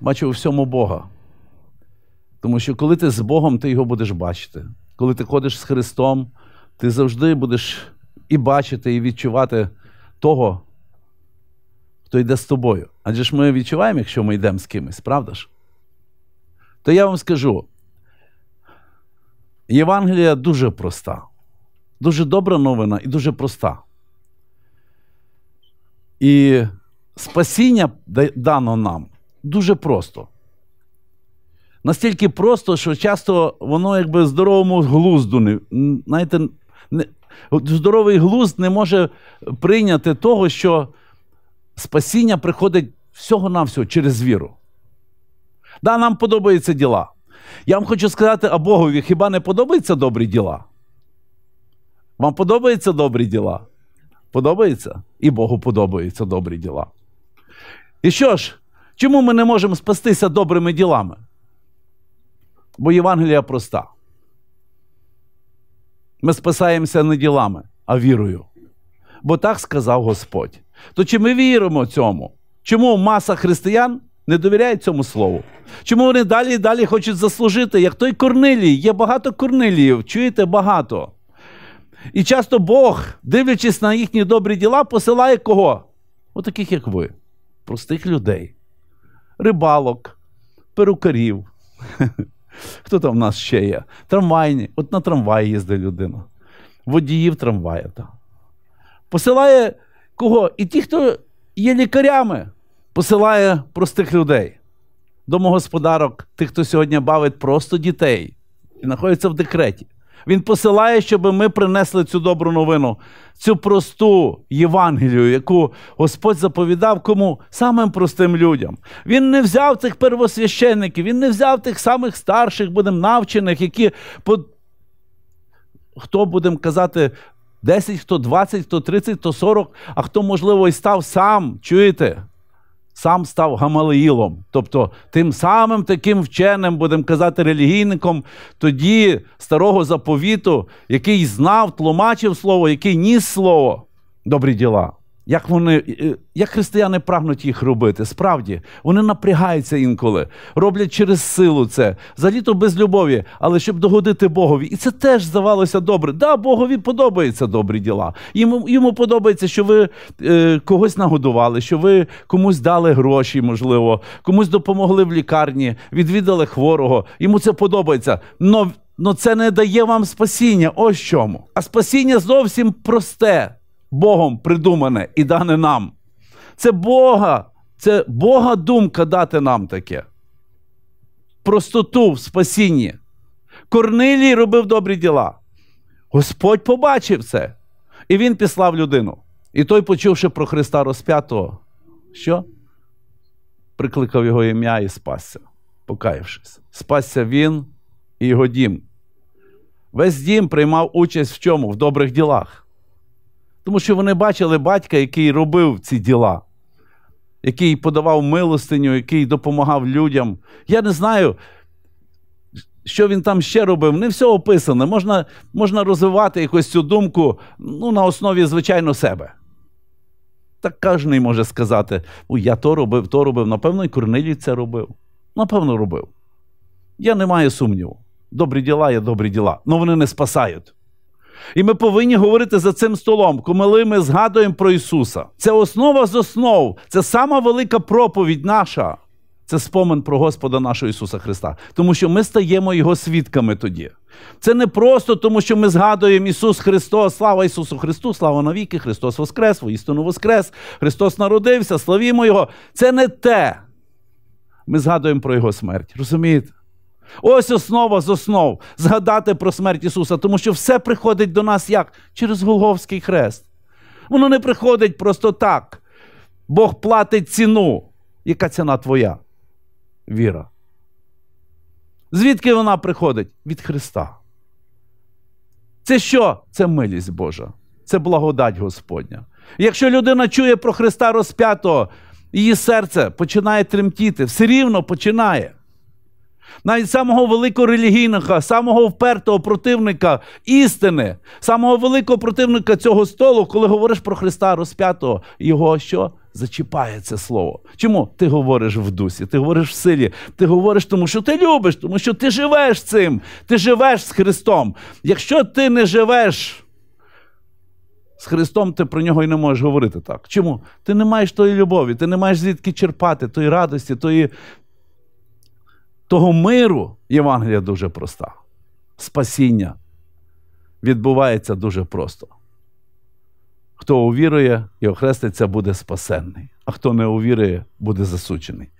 бачу у всьому Бога. Тому що коли ти з Богом, ти його будеш бачити. Коли ти ходиш з Христом, ти завжди будеш і бачити, і відчувати того, хто йде з тобою. Адже ж ми відчуваємо, якщо ми йдемо з кимось, правда ж? То я вам скажу: Євангелія дуже проста, дуже добра новина і дуже проста. І спасіння дано нам дуже просто. Настільки просто, що часто воно якби здоровому глузду не знаєте, не, здоровий глузд не може прийняти того, що спасіння приходить всього-навсього через віру. Да, нам подобаються діла. Я вам хочу сказати, а Богові хіба не подобаються добрі діла? Вам подобаються добрі діла? Подобається? І Богу подобаються добрі діла. І що ж? Чому ми не можемо спастися добрими ділами? Бо Євангелія проста. Ми спасаємося не ділами, а вірою. Бо так сказав Господь. То чи ми віримо цьому? Чому маса християн не довіряє цьому слову? Чому вони далі і далі хочуть заслужити, як той Корнилій? Є багато Корниліїв, чуєте багато. І часто Бог, дивлячись на їхні добрі діла, посилає кого? Отаких, От як ви, простих людей рибалок, перукарів. Хто там в нас ще є? Трамвайні, от на трамваї їздить людина, водіїв трамвая. Та. Посилає кого? І ті, хто є лікарями, посилає простих людей, домогосподарок, тих, хто сьогодні бавить просто дітей і знаходиться в декреті. Він посилає, щоб ми принесли цю добру новину, цю просту Євангелію, яку Господь заповідав кому самим простим людям. Він не взяв цих первосвященників, він не взяв тих самих старших, будемо навчених, які по... хто будемо казати. 10, хто 20, хто 30, хто 40, а хто, можливо, і став сам, чуєте? сам став Гамалеїлом, тобто тим самим таким вченим, будемо казати, релігійником тоді старого заповіту, який знав, тлумачив слово, який ніс слово, добрі діла. Як вони, е, е, як християни прагнуть їх робити, справді вони напрягаються інколи, роблять через силу це, заліто без любові, але щоб догодити Богові. І це теж здавалося добре. Да, Богові подобаються добрі діла. Йому йому подобається, що ви е, когось нагодували, що ви комусь дали гроші, можливо, комусь допомогли в лікарні, відвідали хворого. Йому це подобається. Но, но це не дає вам спасіння. Ось чому. А спасіння зовсім просте. Богом придумане і дане нам. Це Бога, це Бога думка дати нам таке. Простоту в спасінні. Корнилій робив добрі діла. Господь побачив це. І він післав людину. І той, почувши про Христа розп'ятого, що? Прикликав його ім'я і спасся, покаявшись. Спасся він і його дім. Весь дім приймав участь в чому? В добрих ділах. Тому що вони бачили батька, який робив ці діла, який подавав милостиню, який допомагав людям. Я не знаю, що він там ще робив. Не все описано. Можна можна розвивати якось цю думку ну, на основі, звичайно, себе. Так кожен може сказати: О, я то робив, то робив. Напевно, і Корнилій це робив. Напевно, робив. Я не маю сумніву. Добрі діла є добрі діла. але вони не спасають. І ми повинні говорити за цим столом, коли ми згадуємо про Ісуса. Це основа з основ, це сама велика проповідь наша. Це спомин про Господа нашого Ісуса Христа, тому що ми стаємо Його свідками тоді. Це не просто тому, що ми згадуємо Ісус Христос, слава Ісусу Христу, слава навіки, Христос Воскрес, воістину Воскрес, Христос народився, славімо Його. Це не те. Ми згадуємо про Його смерть. Розумієте? Ось основа з основ згадати про смерть Ісуса, тому що все приходить до нас як? Через Голговський хрест. Воно не приходить просто так. Бог платить ціну. Яка ціна твоя? Віра? Звідки вона приходить? Від Христа. Це що? Це милість Божа. Це благодать Господня. Якщо людина чує про Христа розп'ятого, її серце починає тремтіти, все рівно починає. Навіть самого великого релігійника, самого впертого противника істини, самого великого противника цього столу, коли говориш про Христа розп'ятого, його що? Зачіпає це слово. Чому ти говориш в дусі, ти говориш в силі, ти говориш, тому що ти любиш, тому що ти живеш цим, ти живеш з Христом. Якщо ти не живеш з Христом, ти про нього і не можеш говорити так. Чому? Ти не маєш тої любові, ти не маєш звідки черпати, тої радості, тої того миру, Євангелія дуже проста. Спасіння відбувається дуже просто. Хто увірує і охреститься, буде спасенний, а хто не увірує, буде засуджений.